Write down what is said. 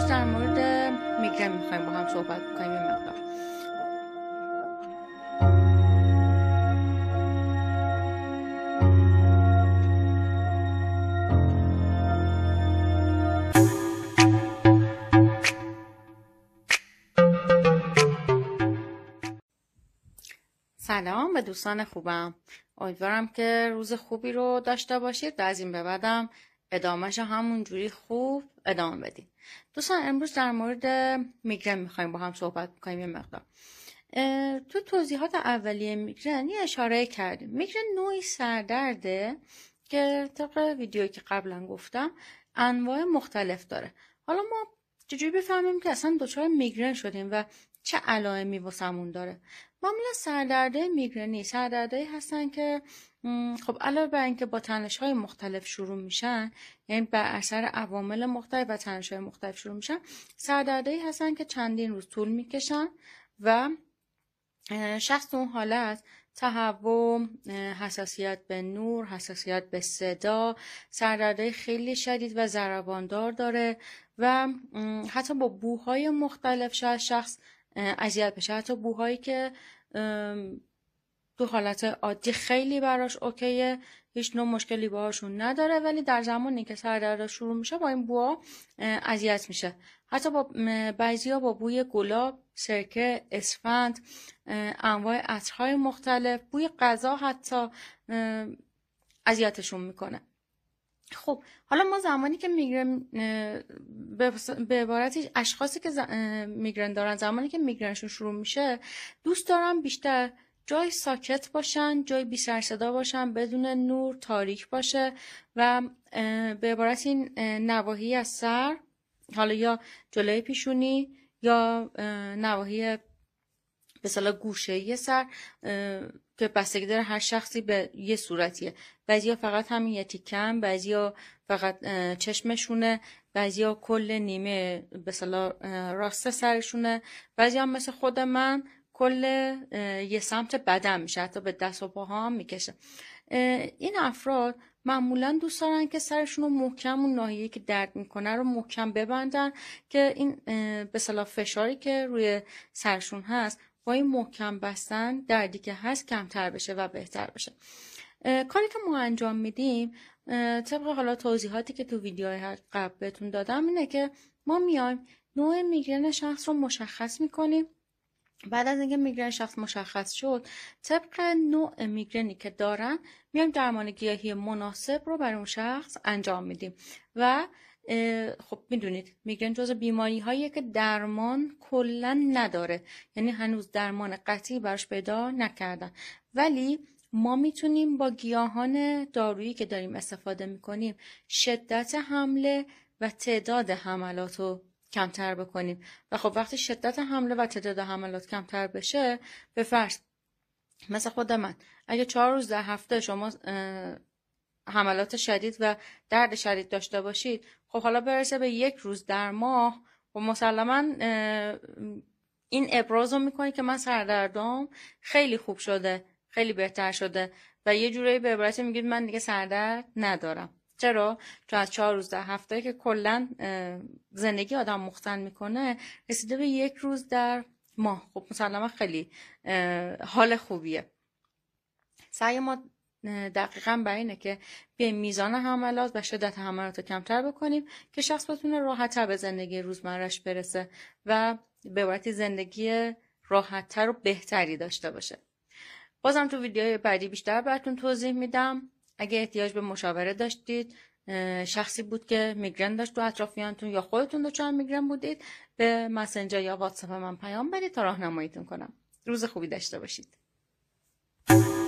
امروز در مورد میگرن میخوایم با هم صحبت کنیم این مقدار سلام به دوستان خوبم امیدوارم که روز خوبی رو داشته باشید و از این به بعدم ادامهش همونجوری خوب ادامه بدیم. دوستان امروز در مورد میگرن میخوایم با هم صحبت کنیم یه مقدار تو توضیحات اولیه میگرن یه اشاره کردیم میگرن نوعی سردرده که طبق ویدیویی که قبلا گفتم انواع مختلف داره حالا ما چجوری بفهمیم که اصلا دچار میگرن شدیم و چه علائمی واسمون داره معمولا سردرده میگرنی سردرده هستن که خب علاوه بر اینکه با تنش های مختلف شروع میشن یعنی به اثر عوامل مختلف و تنش های مختلف شروع میشن سردرده هستن که چندین روز طول میکشن و شخص اون حالت تهوع حساسیت به نور حساسیت به صدا سردرده خیلی شدید و ضرباندار داره و حتی با بوهای مختلف شاید شخص اذیت بشه حتی بوهایی که تو حالت عادی خیلی براش اوکیه هیچ نوع مشکلی باهاشون نداره ولی در زمانی که سر شروع میشه با این بوها اذیت میشه حتی با بعضیا با بوی گلاب سرکه اسفند انواع عطرهای مختلف بوی غذا حتی اذیتشون میکنه خب حالا ما زمانی که میگرن به عبارت اشخاصی که میگرن دارن زمانی که میگرنشون شروع میشه دوست دارم بیشتر جای ساکت باشن جای بیشتر صدا باشن بدون نور تاریک باشه و به عبارت این نواحی از سر حالا یا جلوی پیشونی یا نواحی به صلاح گوشه یه سر که بستگی داره هر شخصی به یه صورتیه بعضیا فقط همین یه تیکم بعضیا فقط چشمشونه بعضیا کل نیمه به صلاح راست سرشونه بعضیا مثل خود من کل یه سمت بدن میشه حتی به دست و پاها هم میکشه این افراد معمولا دوست دارن که سرشون رو محکم اون ناحیه که درد میکنه رو محکم ببندن که این به فشاری که روی سرشون هست حرفای محکم بستن دردی که هست کمتر بشه و بهتر بشه کاری که ما انجام میدیم طبق حالا توضیحاتی که تو ویدیوهای قبل بهتون دادم اینه که ما میایم نوع میگرن شخص رو مشخص میکنیم بعد از اینکه میگرن شخص مشخص شد طبق نوع میگرنی که دارن میایم درمان گیاهی مناسب رو برای اون شخص انجام میدیم و خب میدونید میگرن جز بیماری هایی که درمان کلا نداره یعنی هنوز درمان قطعی براش پیدا نکردن ولی ما میتونیم با گیاهان دارویی که داریم استفاده میکنیم شدت حمله و تعداد حملات رو کمتر بکنیم و خب وقتی شدت حمله و تعداد حملات کمتر بشه به فرض مثل خود من اگه چهار روز در هفته شما حملات شدید و درد شدید داشته باشید خب حالا برسه به یک روز در ماه و مسلما این ابراز رو میکنید که من سردردام خیلی خوب شده خیلی بهتر شده و یه جورایی به عبارت میگید من دیگه سردرد ندارم چرا تو از چهار روز در هفته که کلا زندگی آدم مختن میکنه رسیده به یک روز در ماه خب مسلما خیلی حال خوبیه سعی ما دقیقا بر اینه که بیایم میزان حملات و شدت حملات رو کمتر بکنیم که شخص بتونه راحتتر به زندگی روزمرش برسه و به وقتی زندگی راحتتر و بهتری داشته باشه بازم تو ویدیوهای بعدی بیشتر براتون توضیح میدم اگه احتیاج به مشاوره داشتید شخصی بود که میگرن داشت تو اطرافیانتون یا خودتون دچار میگرن بودید به مسنجر یا واتساپ من پیام بدید تا راهنماییتون کنم روز خوبی داشته باشید